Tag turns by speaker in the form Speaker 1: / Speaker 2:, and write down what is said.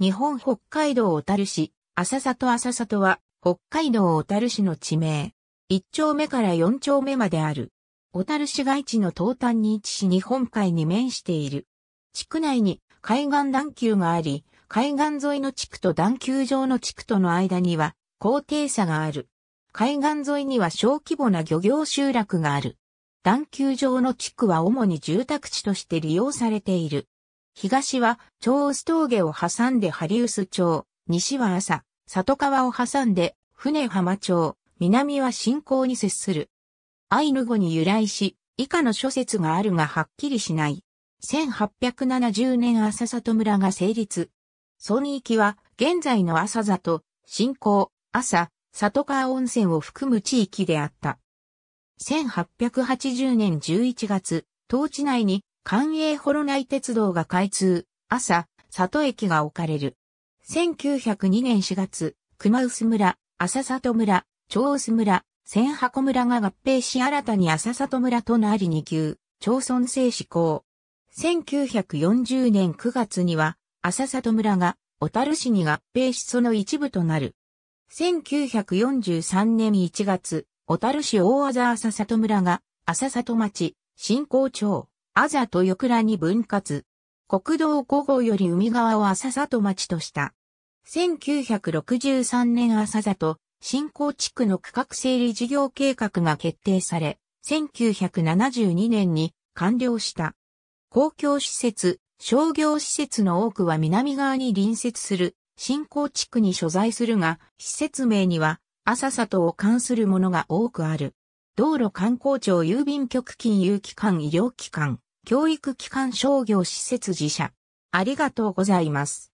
Speaker 1: 日本北海道小樽市、
Speaker 2: 浅里浅里は、北海道小樽市の地名。1丁目から4丁目まである。小樽市街地の東端に位置し日本海に面している。地区内に海岸段丘があり、海岸沿いの地区と段丘上の地区との間には高低差がある。海岸沿いには小規模な漁業集落がある。段丘上の地区は主に住宅地として利用されている。東は長臼峠を挟んで針臼町、西は朝、里川を挟んで船浜町、南は信仰に接する。アイヌ語に由来し、以下の諸説があるがはっきりしない。1870年朝里村が成立。村域は現在の朝里、新仰朝、里川温泉を含む地域であった。1880年11月、当地内に関営幌内鉄道が開通、朝、里駅が置かれる。1902年4月、熊臼村、浅里村、長臼村、千箱村が合併し新たに浅里村となり二級、町村制施行。1940年9月には、浅里村が、小樽市に合併しその一部となる。1943年1月、小樽市大和浅里村が、浅里町、新港町、あざとよくらに分割。国道5号より海側を浅里町とした。1963年浅里、新興地区の区画整理事業計画が決定され、1972年に完了した。公共施設、商業施設の多くは南側に隣接する新興地区に所在するが、施設名には浅里を関するものが多くある。道路観光庁郵便局金融機関医療機関、教育機関商業施設
Speaker 1: 自社。ありがとうございます。